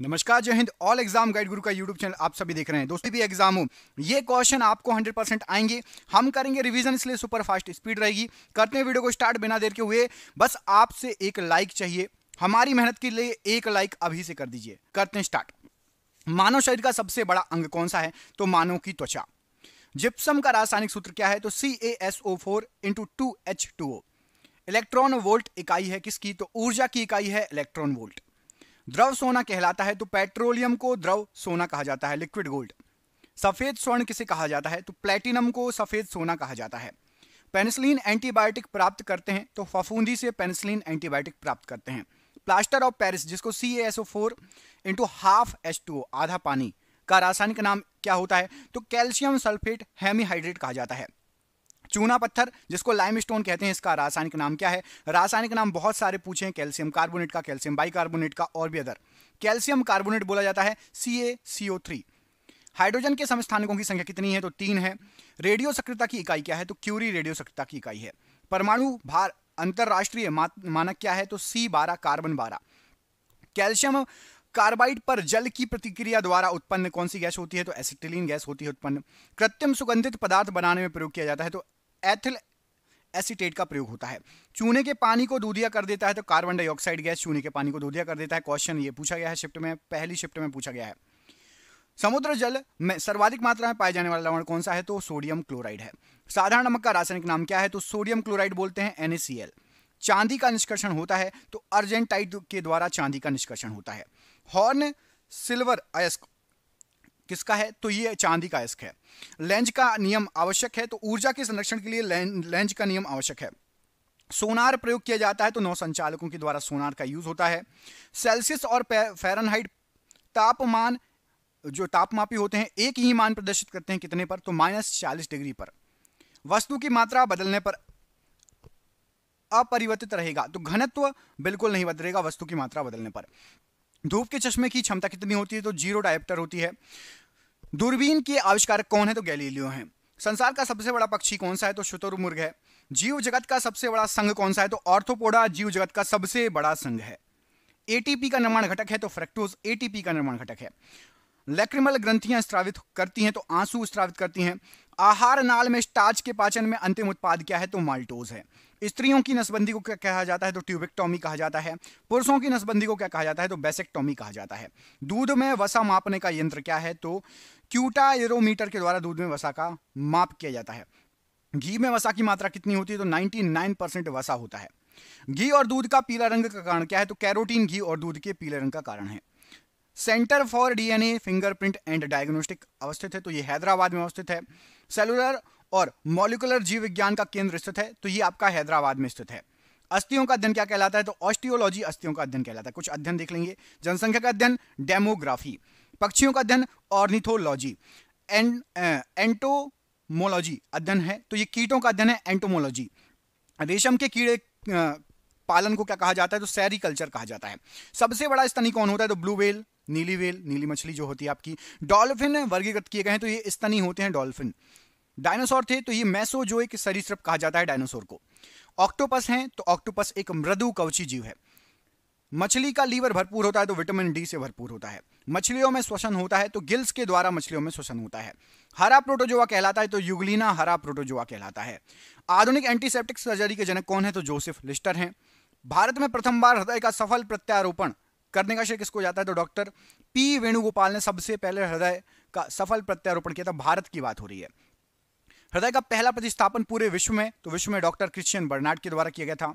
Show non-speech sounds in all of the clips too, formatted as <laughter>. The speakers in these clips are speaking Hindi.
नमस्कार जय हिंद ऑल एग्जाम गाइड गुरु का यूट्यूब चैनल आप सभी देख रहे हैं दोस्तों भी एग्जाम हो ये क्वेश्चन आपको 100 परसेंट आएंगे हम करेंगे रिवीजन इसलिए सुपर फास्ट स्पीड रहेगी करते हैं वीडियो को स्टार्ट बिना देर के हुए बस आपसे एक लाइक चाहिए हमारी मेहनत के लिए एक लाइक अभी से कर दीजिए करते हैं स्टार्ट मानव शरीर का सबसे बड़ा अंग कौन सा है तो मानव की त्वचा जिप्सम का रासायनिक सूत्र क्या है तो C A S O four into two H two O electron volt इकाई है किसकी तो ऊर्जा की इकाई है इलेक्ट्रॉन वोल्ट द्रव सोना कहलाता है तो पेट्रोलियम को द्रव सोना कहा जाता है लिक्विड गोल्ड सफ़ेद स्वर्ण किसे कहा जाता है तो प्लेटिनम को सफ़ेद सोना कहा जाता है पेनिसलिन एंटीबायोटिक प्राप्त करते हैं तो फफूंदी से पेनिसलिन एंटीबायोटिक प्राप्त करते हैं प्लास्टर ऑफ पेरिस जिसको C S O four into half S two आधा पानी का रासायनिक नाम क्या होता है तो कैल्शियम सल्फेट हेमीहाइड्रेट कहा जाता है चूना पत्थर जिसको लाइम कहते हैं इसका रासायनिक नाम क्या है रासायनिक नाम बहुत सारे पूछे हैं कैल्शियम कार्बोनेट का कैल्शियम बाइकार्बोनेट का और भी अदर कैल्शियम कार्बोनेट बोला जाता है सी हाइड्रोजन के समस्थानकों की संख्या कितनी है तो तीन है रेडियो सक्रियता की इकाई क्या है तो क्यूरी रेडियो सक्रियता की इकाई है परमाणु भार अंतरराष्ट्रीय मानक क्या है तो सी बारह कार्बन बारह कैल्शियम कार्बाइड पर जल की प्रतिक्रिया द्वारा उत्पन्न कौन सी गैस होती है तो एसिटिलीन गैस होती है उत्पन्न कृत्रिम सुगंधित पदार्थ बनाने में प्रयोग किया जाता है तो एथिल एसिटेट का प्रयोग होता है चूने के पानी को दूधिया कर देता है तो कार्बन डाइऑक्साइड गैस चूने के पानी को दूधिया कर देता है क्वेश्चन ये पूछा गया है शिफ्ट में पहली शिफ्ट में पूछा गया है समुद्र जल में सर्वाधिक मात्रा में पाए जाने वाला लवण कौन सा है तो सोडियम क्लोराइड है साधारण नमक का रासायनिक नाम क्या है तो सोडियम क्लोराइड बोलते हैं एनएसीएल चांदी का निष्कर्षण होता है तो अर्जेंटाइट के द्वारा चांदी का निष्कर्षण होता है हॉर्न सिल्वर अयस्क किसका है तो ये चांदी का अयस्क है लेंज का नियम आवश्यक है तो ऊर्जा के संरक्षण के लिए लेंज का नियम आवश्यक है सोनार प्रयोग किया जाता है तो नौ संचालकों के द्वारा सोनार का यूज होता है सेल्सियस और फेरनहाइट तापमान जो तापमापी होते हैं एक ही मान प्रदर्शित करते हैं कितने पर तो माइनस चालीस डिग्री पर वस्तु की मात्रा बदलने पर अपरिवर्तित रहेगा तो घनत्व बिल्कुल नहीं बदलेगा वस्तु की मात्रा बदलने पर धूप के चश्मे की क्षमता कितनी होती है तो जीरो डायप्टर होती है दूरबीन के आविष्कार कौन है तो गैलीलियो है संसार का सबसे बड़ा पक्षी कौन सा है तो शुतुरमुर्ग है जीव जगत का सबसे बड़ा संघ कौन सा है तो ऑर्थोपोडा जीव जगत का सबसे बड़ा संघ है एटीपी का निर्माण घटक है तो फ्रेक्टोज एटीपी का निर्माण घटक है लैक्रिमल ग्रंथियां स्त्रावित करती हैं तो आंसू स्त्रावित करती हैं आहार नाल में स्टार्च के पाचन में अंतिम उत्पाद क्या है तो माल्टोज है स्त्रियों की नसबंदी को क्या कहा जाता है तो ट्यूबिकटॉमी कहा जाता है पुरुषों की नसबंदी को क्या कहा जाता है तो बेसेक्टॉमी कहा जाता है दूध में वसा मापने का यंत्र क्या है तो क्यूटा एरोमीटर के द्वारा दूध में वसा का माप किया जाता है घी में वसा की मात्रा कितनी होती है तो 99 परसेंट वसा होता है घी और दूध का पीला रंग का कारण क्या है तो कैरोटीन घी और दूध के पीले रंग का कारण है centre for DNA fingerprint and diagnostic अवस्थित है तो ये हैदराबाद में अवस्थित है सेलुलर और मॉलिकुलर जीव विज्ञान का केंद्र स्थित है तो ये आपका हैदराबाद में स्थित है अस्थियों का अध्ययन क्या कहलाता है तो ऑस्टियोलॉजी अस्थियों का अध्ययन कहलाता है कुछ अध्ययन देख लेंगे जनसंख्या का अध्ययन डेमोग्राफी पक्षियों का अध्ययन ऑर्निथोलॉजी एंड एंटोमोलॉजी अध्ययन है तो ये कीटों का अध्ययन है एंटोमोलॉजी रेशम के कीड़े पालन को क्या कहा जाता है तो सैरी कल्चर कहा जाता है सबसे बड़ा स्तनी कौन होता है तो ब्लू वेल नीली वेल नीली मछली जो होती है आपकी डॉल्फिन वर्गीकृत किए गए हैं तो ये स्तनी होते हैं डॉल्फिन डायनासोर थे तो ये मैसो जो मैसोजोइक सरीसृप कहा जाता है डायनासोर को ऑक्टोपस हैं तो ऑक्टोपस एक मृदु कवची जीव है मछली का लीवर भरपूर होता है तो विटामिन डी से भरपूर होता है मछलियों में श्वसन होता है तो गिल्स के द्वारा मछलियों में श्वसन होता है हरा प्रोटोजोआ कहलाता है तो युगलीना हरा प्रोटोजोआ कहलाता है आधुनिक एंटीसेप्टिक सर्जरी के जनक कौन है तो जोसेफ लिस्टर हैं भारत में प्रथम बार हृदय का सफल प्रत्यारोपण करने का श्रेय किसको जाता है तो डॉक्टर पी वेणुगोपाल ने सबसे पहले हृदय का सफल प्रत्यारोपण किया था भारत की बात हो रही है हृदय का पहला प्रतिस्थापन पूरे विश्व में तो विश्व में डॉक्टर क्रिश्चियन बर्नाड के द्वारा किया गया था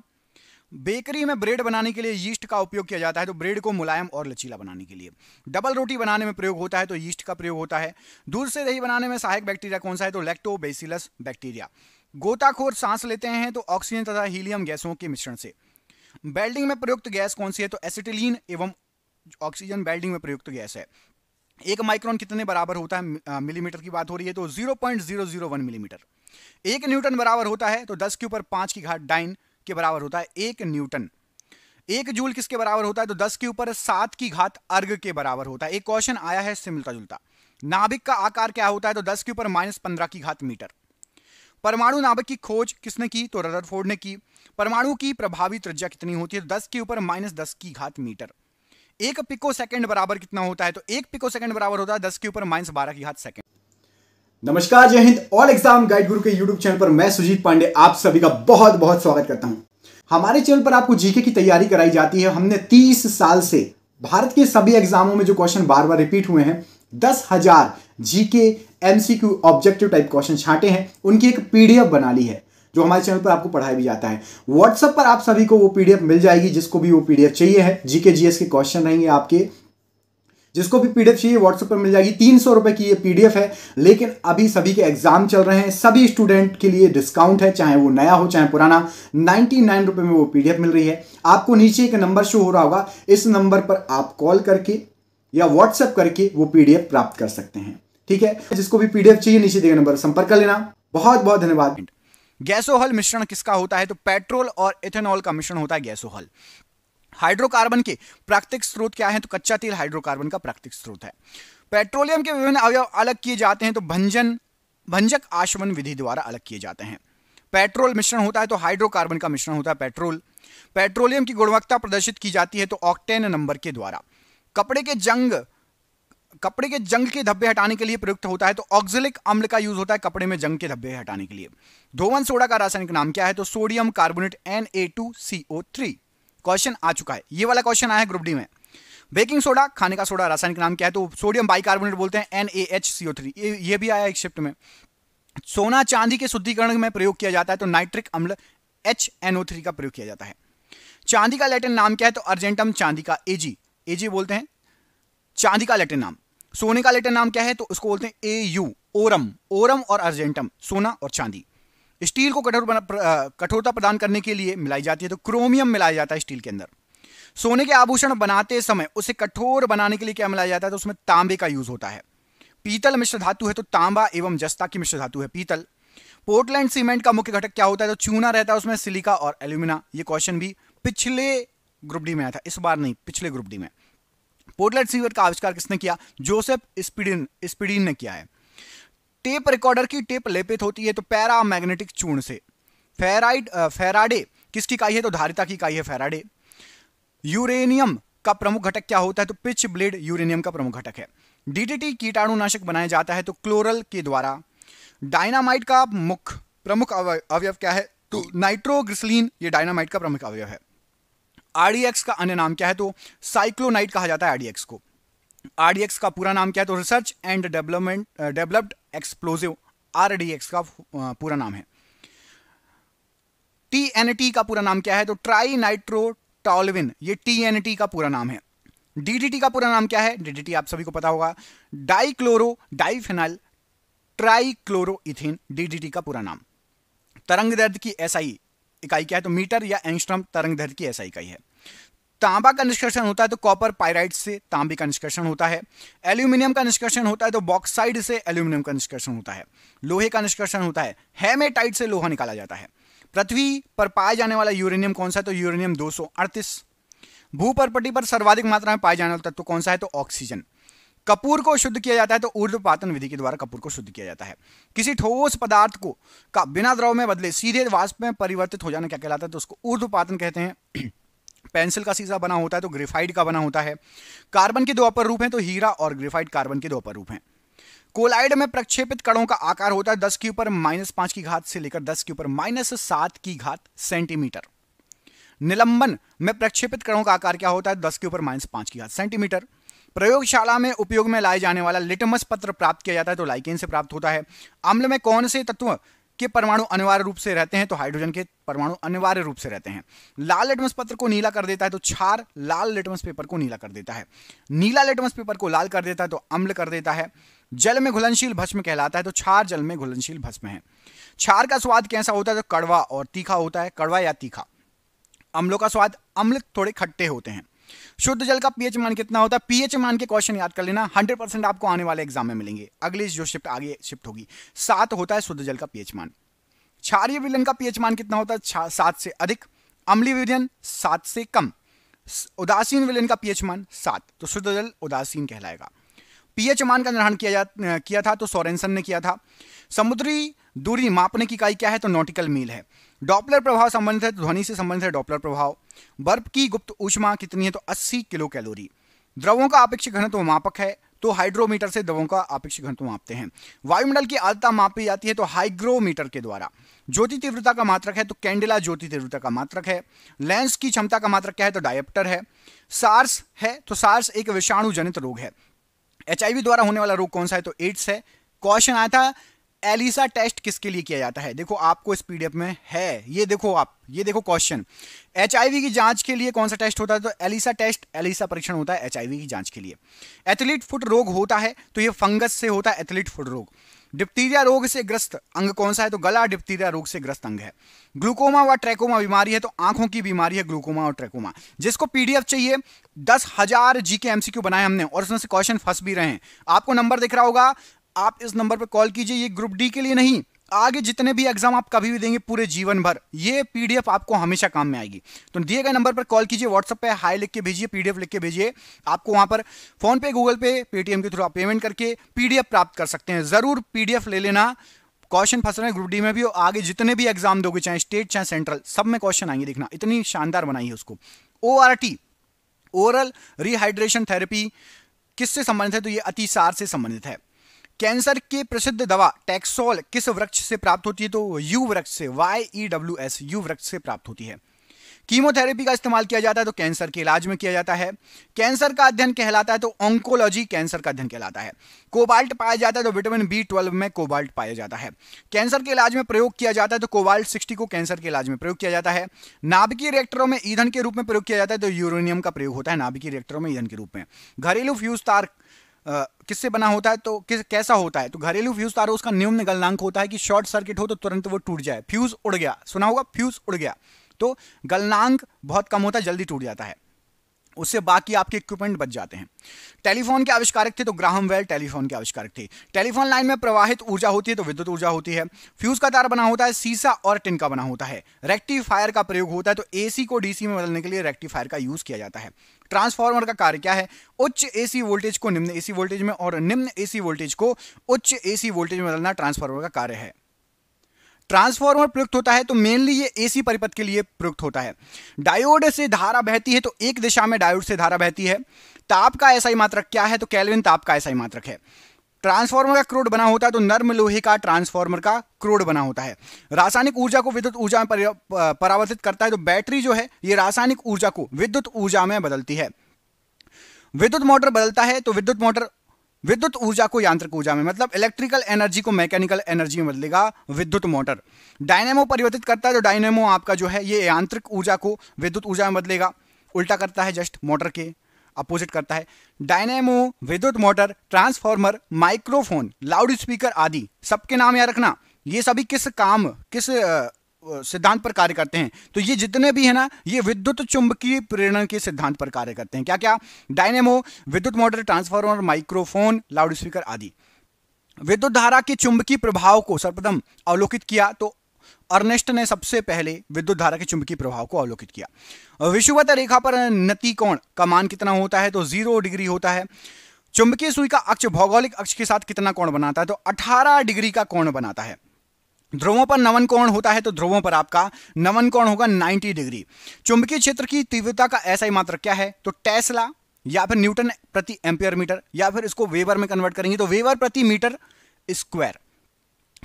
बेकरी में ब्रेड बनाने के लिए यीस्ट का उपयोग किया जाता है तो ब्रेड को मुलायम और लचीला बनाने के लिए डबल रोटी बनाने में प्रयोग होता है तो यीस्ट का प्रयोग होता है दूध से दही बनाने में सहायक बैक्टीरिया कौन सा है तो लेक्टोबेसिलस बैक्टीरिया गोताखोर सांस लेते हैं तो ऑक्सीजन तथा हीलियम गैसों के मिश्रण से बेल्डिंग में प्रयुक्त गैस कौन सी है तो एसिटिलीन एवं ऑक्सीजन बेल्डिंग में प्रयुक्त गैस है एक माइक्रोन कितने बराबर होता है मिलीमीटर की बात हो रही है तो 0.001 मिलीमीटर एक न्यूटन बराबर होता है तो 10 के ऊपर पाँच की घाट डाइन के बराबर होता है एक न्यूटन एक जूल किसके बराबर होता है तो 10 के ऊपर सात की घात अर्ग के बराबर होता है एक क्वेश्चन आया है से जुलता नाभिक का आकार क्या होता है तो दस के ऊपर माइनस पंद्रह की घात मीटर परमाणु नाभिक की खोज किसने की तो रदरफोर्ड ने की परमाणु की प्रभावी त्रिज्या कितनी होती है दस के ऊपर माइनस दस की घात मीटर एक पिको सेकंड बराबर कितना होता है तो एक पिको सेकंड बराबर होता है दस के ऊपर माइनस बारह की घात सेकंड नमस्कार जय हिंद ऑल एग्जाम गाइड गुरु के यूट्यूब चैनल पर मैं सुजीत पांडे आप सभी का बहुत बहुत स्वागत करता हूं हमारे चैनल पर आपको जीके की तैयारी कराई जाती है हमने तीस साल से भारत के सभी एग्जामों में जो क्वेश्चन बार बार रिपीट हुए हैं दस हजार GK MCQ objective type question छाटे हैं उनकी एक पीडीएफ बना ली है जो हमारे चैनल पर आपको पढ़ाया भी जाता है व्हाट्सएप पर आप सभी को वो पीडीएफ मिल जाएगी जिसको भी वो पीडीएफ चाहिए है जीके जीएस के क्वेश्चन रहेंगे आपके जिसको भी पीडीएफ चाहिए व्हाट्सएप पर मिल जाएगी तीन सौ रुपए की ये पीडीएफ है लेकिन अभी सभी के एग्जाम चल रहे हैं सभी स्टूडेंट के लिए डिस्काउंट है चाहे वो नया हो चाहे पुराना नाइन्टी नाइन रुपए में वो पीडीएफ मिल रही है आपको नीचे एक नंबर शो हो रहा होगा इस नंबर पर आप कॉल करके या व्हाट्सएप करके वो पीडीएफ प्राप्त कर सकते हैं ठीक है जिसको भी पीडीएफ चाहिए नीचे दिए नंबर संपर्क कर लेना बहुत बहुत धन्यवाद गैसोहल मिश्रण किसका होता है तो पेट्रोल और इथेनॉल का मिश्रण होता है गैसोहल हाइड्रोकार्बन के प्राकृतिक स्रोत क्या है तो कच्चा तेल हाइड्रोकार्बन का प्राकृतिक स्रोत है पेट्रोलियम के विभिन्न अवयव अलग किए जाते हैं तो भंजन भंजक आशवन विधि द्वारा अलग किए जाते हैं पेट्रोल मिश्रण होता है तो हाइड्रोकार्बन का मिश्रण होता है पेट्रोल पेट्रोलियम की गुणवत्ता प्रदर्शित की जाती है तो ऑक्टेन नंबर के द्वारा कपड़े के जंग कपड़े के जंग के धब्बे हटाने के लिए प्रयुक्त होता है तो ऑक्सिलिक अम्ल का यूज होता है कपड़े में जंग के धब्बे हटाने के लिए धोवन सोडा का रासायनिक नाम क्या है तो sodium carbonate N A two C O three question आ चुका है ये वाला क्वेश्चन आया है ग्रुप डी में बेकिंग सोडा खाने का सोडा रासायनिक नाम क्या है तो सोडियम बाइकार्बोनेट बोलते हैं N A H C O three ये भी आया एक शिफ्ट में सोना चांदी के शुद्धिकरण में प्रयोग किया जाता है तो नाइट्रिक अम्ल एच एन थ्री का प्रयोग किया जाता है चांदी का लैटिन नाम क्या है तो अर्जेंटम चांदी का एजी ए एजे बोलते हैं चांदी का लेटिन नाम सोने का लेटिन नाम क्या है तो उसको बोलते हैं ए यू ओरम ओरम और अर्जेंटम सोना और चांदी स्टील को कठोर कठोरता प्रदान करने के लिए मिलाई जाती है तो क्रोमियम मिलाया जाता है स्टील के अंदर सोने के आभूषण बनाते समय उसे कठोर बनाने के लिए क्या मिलाया जाता है तो उसमें तांबे का यूज होता है पीतल मिश्र धातु है तो तांबा एवं जस्ता की मिश्र धातु है पीतल पोर्टलैंड सीमेंट का मुख्य घटक क्या होता है तो चूना रहता है उसमें सिलिका और एल्यूमिना ये क्वेश्चन भी पिछले ग्रुप डी में आया था इस बार नहीं पिछले ग्रुप डी में पोर्टलेट सीवर का आविष्कार किसने किया जोसेफ स्पीडिन स्पीडिन ने किया है टेप रिकॉर्डर की टेप लेपित होती है तो पैरा मैग्नेटिक चूर्ण से फेराइड फेराडे किसकी इकाई है तो धारिता की इकाई है फेराडे यूरेनियम का प्रमुख घटक क्या होता है तो पिच ब्लेड यूरेनियम का प्रमुख घटक है डीडीटी कीटाणुनाशक बनाया जाता है तो क्लोरल के द्वारा डायनामाइट का मुख्य प्रमुख अवयव क्या है तो नाइट्रोग्रिसलीन ये डायनामाइट का प्रमुख अवयव है आरडीएक्स का अन्य नाम क्या है तो साइक्लोनाइट कहा जाता है आरडीएक्स को आरडीएक्स का पूरा नाम क्या है तो research and development developed explosive R का पूरा नाम है टी का पूरा नाम क्या है तो ट्राई नाइट्रो टॉलविन ये टी का पूरा नाम है डीडीटी का पूरा नाम क्या है डीडीटी आप सभी को पता होगा dichloro diphenyl trichloro ethane DDT का पूरा नाम तरंग दर्द की एसआई इकाई क्या है तो मीटर या एंगस्ट्रम तरंग दैर्घ्य की ऐसा इकाई है तांबा का निष्कर्षण होता है तो कॉपर पायराइट से तांबे का निष्कर्षण होता है एल्यूमिनियम का निष्कर्षण होता है तो बॉक्साइड से एल्यूमिनियम का निष्कर्षण होता है लोहे का निष्कर्षण होता है हेमेटाइट से लोहा निकाला जाता है पृथ्वी पर पाया जाने वाला यूरेनियम कौन सा है तो यूरेनियम दो भू पर पट्टी पर सर्वाधिक मात्रा में पाया जाने वाला तत्व कौन सा है तो ऑक्सीजन कपूर को शुद्ध किया जाता है तो ऊर्ध्वपातन विधि के द्वारा कपूर को शुद्ध किया जाता है किसी ठोस पदार्थ को का बिना द्रव में बदले सीधे वाष्प में परिवर्तित हो जाना क्या कहलाता है तो उसको ऊर्ध्वपातन कहते हैं <clears throat> पेंसिल का सीसा बना होता है तो ग्रेफाइड का बना होता है कार्बन के दो अपर रूप है तो हीरा और ग्रेफाइड कार्बन के दो अपर रूप है कोलाइड में प्रक्षेपित कणों का आकार होता है दस के ऊपर माइनस पांच की घात से लेकर दस के ऊपर माइनस सात की घात सेंटीमीटर निलंबन में प्रक्षेपित कणों का आकार क्या होता है दस के ऊपर माइनस पांच की घात सेंटीमीटर प्रयोगशाला में उपयोग में लाए जाने वाला लिटमस पत्र प्राप्त किया जाता है तो लाइकेन से प्राप्त होता है अम्ल में कौन से तत्व के परमाणु अनिवार्य रूप से रहते हैं तो हाइड्रोजन के परमाणु अनिवार्य रूप से रहते हैं लाल लिटमस पत्र को नीला कर देता है तो छार लाल लिटमस पेपर को नीला कर देता है नीला लिटमस पेपर को लाल कर देता है तो अम्ल कर देता है जल में घुलनशील भस्म कहलाता है तो छार जल में घुलनशील भस्म है छार का स्वाद कैसा होता है तो कड़वा और तीखा होता है कड़वा या तीखा अम्लों का स्वाद अम्ल थोड़े खट्टे होते हैं शुद्ध जल का पीएच मान कितना होता है पीएच मान के क्वेश्चन याद कर लेना 100 परसेंट आपको आने वाले एग्जाम में मिलेंगे अगली जो शिफ्ट आगे शिफ्ट होगी सात होता है शुद्ध जल का पीएच मान क्षारिय विलन का पीएच मान कितना होता है सात से अधिक अम्ली विलन सात से कम उदासीन विलन का पीएच मान सात तो शुद्ध जल उदासीन कहलाएगा पीएच मान का निर्धारण किया जा किया था तो सोरेंसन ने किया था समुद्री दूरी मापने की इकाई क्या है तो नॉटिकल मील है डॉपलर प्रभाव संबंधित है तो ध्वनि से संबंधित है डॉपलर प्रभाव बर्फ की गुप्त ऊष्मा कितनी है तो 80 किलो कैलोरी द्रवों का आपेक्षिक घनत्व तो मापक है तो हाइड्रोमीटर से द्रवों का आपेक्षिक घनत्व तो मापते हैं वायुमंडल की आर्द्रता मापी जाती है तो हाइग्रोमीटर के द्वारा ज्योति तीव्रता का मात्रक है तो कैंडेला ज्योति तीव्रता का मात्रक है लेंस की क्षमता का मात्रक क्या है तो डायप्टर है सार्स है तो सार्स एक विषाणु जनित रोग है एचआईवी द्वारा होने वाला रोग कौन सा है तो एड्स है क्वेश्चन आया था एलिसा टेस्ट किसके लिए किया जाता है देखो आपको इस पीडीएफ में है ये देखो आप ये देखो क्वेश्चन एच की जांच के लिए कौन सा टेस्ट होता है तो एलिसा टेस्ट एलिसा परीक्षण होता है एच की जांच के लिए एथलीट फुट रोग होता है तो ये फंगस से होता है एथलीट फुट रोग डिप्टीरिया रोग से ग्रस्त अंग कौन सा है तो गला डिप्टीरिया रोग से ग्रस्त अंग है ग्लूकोमा व ट्रैकोमा बीमारी है तो आंखों की बीमारी है ग्लूकोमा और ट्रैकोमा जिसको पीडीएफ चाहिए दस हजार जीके एमसीक्यू बनाए हमने और उसमें से क्वेश्चन फंस भी रहे हैं आपको नंबर दिख रहा होगा आप इस नंबर पर कॉल कीजिए ये ग्रुप डी के लिए नहीं आगे जितने भी एग्जाम आप कभी भी देंगे पूरे जीवन भर ये पीडीएफ आपको हमेशा काम में आएगी तो दिए गए नंबर पर कॉल कीजिए व्हाट्सएप पे हाई लिख के भेजिए पीडीएफ लिख के भेजिए आपको वहां पर फोन पे गूगल पे पेटीएम के थ्रू आप पेमेंट करके पीडीएफ प्राप्त कर सकते हैं जरूर पीडीएफ ले लेना क्वेश्चन फंस रहे हैं ग्रुप डी में भी और आगे जितने भी एग्जाम दोगे चाहे स्टेट चाहे सेंट्रल सब में क्वेश्चन आएंगे देखना इतनी शानदार बनाई है उसको ओ ओरल रिहाइड्रेशन थेरेपी किससे संबंधित है तो ये अतिसार से संबंधित है कैंसर की प्रसिद्ध दवा टैक्सोल किस वृक्ष से प्राप्त होती है तो यू वृक्ष से वाई डब्ल्यू एस यू वृक्ष से प्राप्त होती है कीमोथेरेपी का इस्तेमाल किया जाता है तो कैंसर के इलाज में किया जाता है कैंसर का अध्ययन कहलाता है तो ऑंकोलॉजी कैंसर का अध्ययन कहलाता है कोबाल्ट पाया जाता है तो विटामिन बी ट्वेल्व में कोबाल्ट पाया जाता है कैंसर के इलाज में प्रयोग किया जाता है तो कोबाल्ट सिक्सटी को कैंसर के इलाज में प्रयोग किया जाता है नाभिकीय रिएक्टरों में ईंधन के रूप में प्रयोग किया जाता है तो यूरोनियम का प्रयोग होता है नाभिकीय रिएक्टरों में ईंधन के रूप में घरेलू फ्यूज तार किससे बना होता है तो किस कैसा होता है तो घरेलू फ्यूज तारों उसका निम्न गलनांक होता है कि शॉर्ट सर्किट हो तो तुरंत वो टूट जाए फ्यूज उड़ गया सुना होगा फ्यूज उड़ गया तो गलनांक बहुत कम होता है जल्दी टूट जाता है उससे बाकी आपके इक्विपमेंट बच जाते हैं टेलीफोन के आविष्कारक थे तो ग्राहम वेल टेलीफोन के आविष्कारक थे टेलीफोन लाइन में प्रवाहित ऊर्जा होती है तो विद्युत ऊर्जा होती है फ्यूज का तार बना होता है सीसा और टिन का बना होता है रेक्टिफायर का प्रयोग होता है तो एसी को डीसी में बदलने के लिए रेक्टिफायर का यूज किया जाता है ट्रांसफॉर्मर का कार्य क्या है उच्च एसी वोल्टेज को निम्न एसी वोल्टेज में और निम्न एसी वोल्टेज को उच्च एसी वोल्टेज में बदलना ट्रांसफॉर्मर का कार्य है ट्रांसफार्मर प्रयुक्त होता है तो मेनली ये एसी परिपथ के लिए प्रयुक्त होता है डायोड से धारा बहती है तो एक दिशा में डायोड से धारा बहती है ताप का ऐसा ही मात्रक क्या है तो कैलविन ताप का ऐसा ही मात्रक है ट्रांसफार्मर का क्रोड बना होता है तो नर्म लोहे का ट्रांसफार्मर का क्रोड बना होता है रासायनिक ऊर्जा को विद्युत ऊर्जा में परावर्तित करता है तो बैटरी जो है ये रासायनिक ऊर्जा को विद्युत ऊर्जा में बदलती है विद्युत मोटर बदलता है तो विद्युत मोटर विद्युत ऊर्जा को यांत्रिक ऊर्जा में मतलब इलेक्ट्रिकल एनर्जी को मैकेनिकल एनर्जी में बदलेगा विद्युत मोटर डायनेमो परिवर्तित करता है तो डायनेमो आपका जो है ये यांत्रिक ऊर्जा को विद्युत ऊर्जा में बदलेगा उल्टा करता है जस्ट मोटर के अपोजिट करता है डायनेमो विद्युत motor transformer microphone loudspeaker आदि सबके नाम याद रखना ये सभी किस काम किस सिद्धांत पर कार्य करते हैं तो ये जितने भी है ना ये विद्युत चुंबकीय प्रेरण के सिद्धांत पर कार्य करते हैं क्या क्या डायनेमो विद्युत motor transformer microphone loudspeaker आदि विद्युत धारा के चुंबकीय प्रभाव को सर्वप्रथम अवलोकित किया तो अर्नेस्ट ने सबसे पहले विद्युत धारा के चुंबकीय प्रभाव को अवलोकित किया विश्ववत रेखा पर नति कोण का मान कितना होता है तो जीरो डिग्री होता है चुंबकीय सुई का अक्ष भौगोलिक अक्ष के साथ कितना कोण बनाता है तो 18 डिग्री का कोण बनाता है ध्रुवों पर नमन कोण होता है तो ध्रुवों पर आपका नमन कोण होगा 90 डिग्री चुंबकीय क्षेत्र की तीव्रता का ऐसा ही मात्र क्या है तो टेस्ला या फिर न्यूटन प्रति एम्पियर मीटर या फिर इसको वेवर में कन्वर्ट करेंगे तो वेवर प्रति मीटर स्क्वायर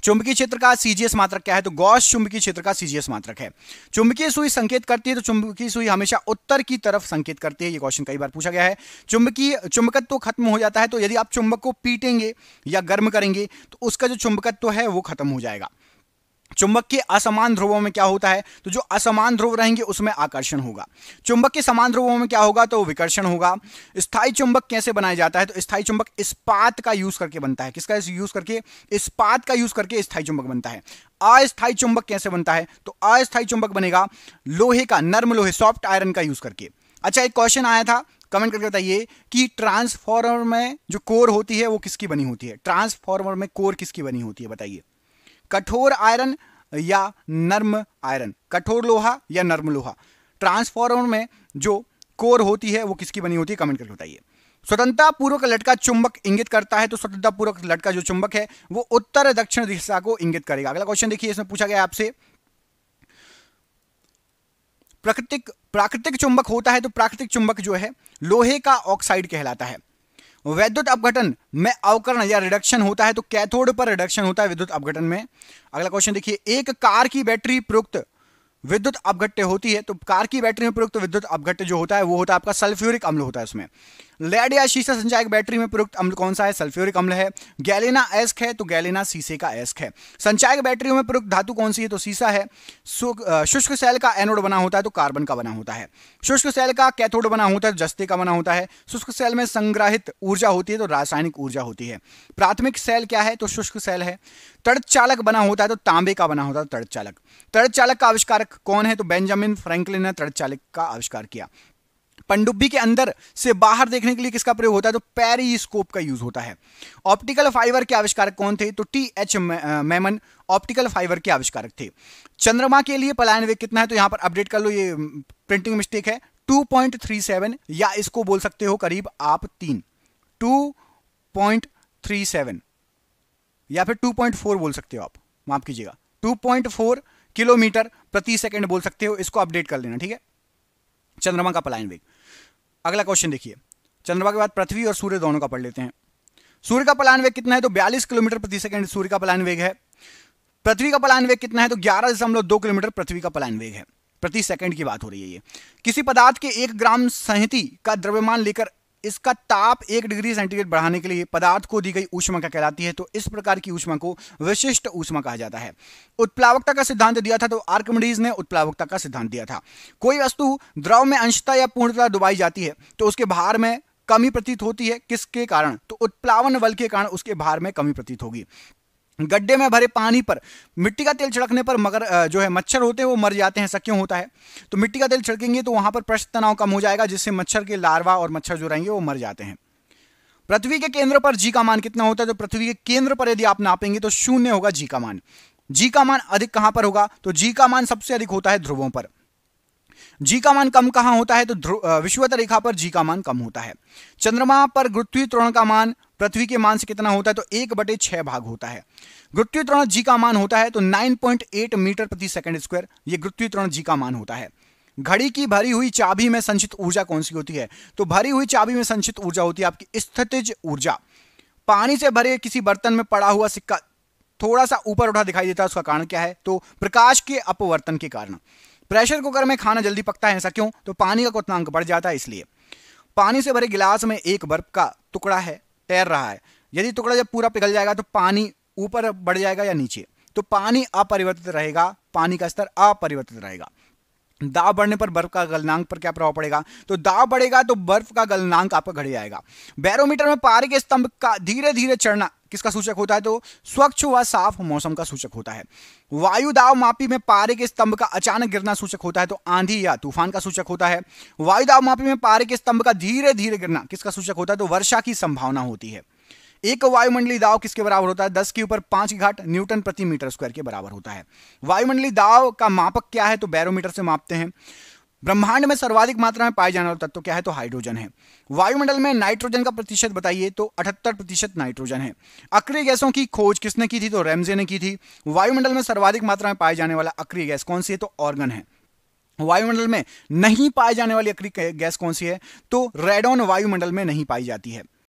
चुंबकीय क्षेत्र का सीजीएस मात्रक क्या है तो गॉस चुंबकीय क्षेत्र का सीजीएस मात्रक है चुंबकीय सुई संकेत करती है तो चुंबकीय सुई हमेशा उत्तर की तरफ संकेत करती है ये क्वेश्चन कई बार पूछा गया है चुंबकीय चुंबकत्व तो खत्म हो जाता है तो यदि आप चुंबक को पीटेंगे या गर्म करेंगे तो उसका जो चुंबकत्व तो है वो खत्म हो जाएगा चुंबक के असमान ध्रुवों में क्या होता है तो जो असमान ध्रुव रहेंगे उसमें आकर्षण होगा चुंबक के समान ध्रुवों में क्या होगा तो विकर्षण होगा स्थायी चुंबक कैसे बनाया जाता है तो स्थायी चुंबक इस्पात का यूज करके बनता है किसका यूज करके इस्पात का यूज करके स्थायी चुंबक बनता है अस्थायी चुंबक कैसे बनता है तो अस्थायी चुंबक बनेगा लोहे का नर्म लोहे सॉफ्ट आयरन का यूज करके अच्छा एक क्वेश्चन आया था कमेंट करके बताइए कि ट्रांसफॉर्मर में जो कोर होती है वो किसकी बनी होती है ट्रांसफॉर्मर में कोर किसकी बनी होती है बताइए कठोर आयरन या नर्म आयरन कठोर लोहा या नर्म लोहा ट्रांसफॉर्मर में जो कोर होती है वो किसकी बनी होती है कमेंट करके बताइए स्वतंत्रता पूर्वक लटका चुंबक इंगित करता है तो स्वतंत्रता पूर्वक लटका जो चुंबक है वो उत्तर दक्षिण दिशा को इंगित करेगा अगला क्वेश्चन देखिए इसमें पूछा गया आपसे प्राकृतिक प्राकृतिक चुंबक होता है तो प्राकृतिक चुंबक जो है लोहे का ऑक्साइड कहलाता है वैद्युत अपघटन में अवकरण या रिडक्शन होता है तो कैथोड पर रिडक्शन होता है विद्युत अपघटन में अगला क्वेश्चन देखिए एक कार की बैटरी प्रयुक्त विद्युत अपघट्य होती है तो कार की बैटरी में प्रयुक्त विद्युत अपघट्य जो होता है वो होता है आपका सल्फ्यूरिक अम्ल होता है उसमें लेड या शीशा संचायक बैटरी में प्रयुक्त अम्ल कौन सा है सल्फ्यूरिक अम्ल है गैलेना एस्क है तो गैलेना शीशे का एस्क है संचायक बैटरियों में प्रयुक्त धातु कौन सी है तो शीशा है शुष्क सेल का एनोड बना होता है तो कार्बन का बना होता है शुष्क सेल का कैथोड बना होता है तो जस्ते का बना होता है शुष्क सेल में संग्रहित ऊर्जा होती है तो रासायनिक ऊर्जा होती है प्राथमिक सेल क्या है तो शुष्क सेल है तड़त चालक बना होता है तो तांबे का बना होता है तो तड़त चालक तड़त चालक का आविष्कारक कौन है तो बेंजामिन फ्रेंकलिन ने तड़त चालक का आविष्कार किया पंडुब्बी के अंदर से बाहर देखने के लिए किसका प्रयोग होता है तो पेरीस्कोप का यूज होता है ऑप्टिकल फाइबर के आविष्कारक कौन थे तो T H Maiman optical fibre के आविष्कारक थे चंद्रमा के लिए पलायन वेग कितना है तो यहां पर अपडेट कर लो ये प्रिंटिंग मिस्टेक है 2.37 या इसको बोल सकते हो करीब आप तीन 2.37 या फिर 2.4 बोल सकते हो आप माफ कीजिएगा 2.4 किलोमीटर प्रति सेकंड बोल सकते हो इसको अपडेट कर लेना ठीक है चंद्रमा का पलायन वेग अगला क्वेश्चन देखिए चंद्रमा के बाद पृथ्वी और सूर्य दोनों का पढ़ लेते हैं सूर्य का पलायन वेग कितना है तो 42 किलोमीटर प्रति सेकंड सूर्य का पलायन वेग है पृथ्वी का पलायन वेग कितना है तो ग्यारह दशमलव दो किलोमीटर पृथ्वी का पलायन वेग है प्रति सेकंड की बात हो रही है ये किसी पदार्थ के एक ग्राम संहिति का द्रव्यमान लेकर इसका ताप एक डिग्री सेंटीग्रेड बढ़ाने के लिए पदार्थ को दी गई ऊष्मा क्या कहलाती है तो इस प्रकार की ऊष्मा को विशिष्ट ऊष्मा कहा जाता है उत्प्लावकता का सिद्धांत दिया था तो आर्कमडीज ने उत्प्लावकता का सिद्धांत दिया था कोई वस्तु द्रव में अंशता या पूर्णता दुबाई जाती है तो उसके भार में कमी प्रतीत होती है किसके कारण तो उत्प्लावन बल के कारण उसके भार में कमी प्रतीत होगी गड्ढे में भरे पानी पर मिट्टी का तेल छिड़कने पर मगर जो है मच्छर होते हैं वो मर जाते हैं ऐसा क्यों होता है तो मिट्टी का तेल छिड़केंगे तो वहां पर पृष्ठ तनाव कम हो जाएगा जिससे मच्छर के लार्वा और मच्छर जो रहेंगे वो मर जाते हैं पृथ्वी के केंद्र पर जी का मान कितना होता है तो पृथ्वी के केंद्र पर यदि आप नापेंगे तो शून्य होगा जी का मान जी का मान अधिक कहां पर होगा तो जी का मान सबसे अधिक होता है ध्रुवों पर जी का मान कम कहाँ होता है तो विश्वत रेखा पर जी का मान कम होता है चंद्रमा पर गुरुत्वीय त्रोण का मान पृथ्वी के मान से कितना होता है तो एक बटे छह भाग होता है गुरुत्वीय त्रोण जी का मान होता है तो 9.8 मीटर प्रति सेकंड स्क्वायर ये गुरुत्वीय त्रोण जी का मान होता है घड़ी की भरी हुई चाबी में संचित ऊर्जा कौन सी होती है तो भरी हुई चाबी में संचित ऊर्जा होती है आपकी स्थितिज ऊर्जा पानी से भरे किसी बर्तन में पड़ा हुआ सिक्का थोड़ा सा ऊपर उठा दिखाई देता है उसका कारण क्या है तो प्रकाश के अपवर्तन के कारण प्रेशर कुकर में खाना जल्दी पकता है ऐसा क्यों तो पानी का क्वनांक बढ़ जाता है इसलिए पानी से भरे गिलास में एक बर्फ का टुकड़ा है तैर रहा है यदि टुकड़ा जब पूरा पिघल जाएगा तो पानी ऊपर बढ़ जाएगा या नीचे तो पानी अपरिवर्तित रहेगा पानी का स्तर अपरिवर्तित रहेगा दाव बढ़ने पर बर्फ का गलनांक पर क्या प्रभाव पड़ेगा तो दाव बढ़ेगा तो बर्फ का गलनांक आपका घट जाएगा बैरोमीटर में पारे के स्तंभ का धीरे धीरे चढ़ना किसका सूचक होता है तो स्वच्छ व साफ मौसम का सूचक होता है वायु दाव मापी में पारे के स्तंभ का अचानक गिरना सूचक होता है तो आंधी या तूफान का सूचक होता है वायु दाव मापी में पारे के स्तंभ का धीरे धीरे गिरना किसका सूचक होता है तो वर्षा की संभावना होती है एक वायुमंडली दाव किसके बराबर होता है दस के ऊपर पांच घाट न्यूटन प्रति मीटर स्क्वायर के बराबर होता है वायुमंडली दाव का मापक क्या है तो बैरोमीटर से मापते हैं ब्रह्मांड में सर्वाधिक मात्रा में पाए जाने वाले तत्व तो क्या है तो हाइड्रोजन है वायुमंडल में नाइट्रोजन का प्रतिशत बताइए तो 78 प्रतिशत नाइट्रोजन है अक्रिय गैसों की खोज किसने की थी तो रेमजे ने की थी वायुमंडल में सर्वाधिक मात्रा में पाए जाने वाला अक्रिय गैस कौन सी है तो ऑर्गन है वायुमंडल में नहीं पाए जाने वाली अक्रिय गैस कौन सी है तो रेडोन वायुमंडल में नहीं पाई जाती है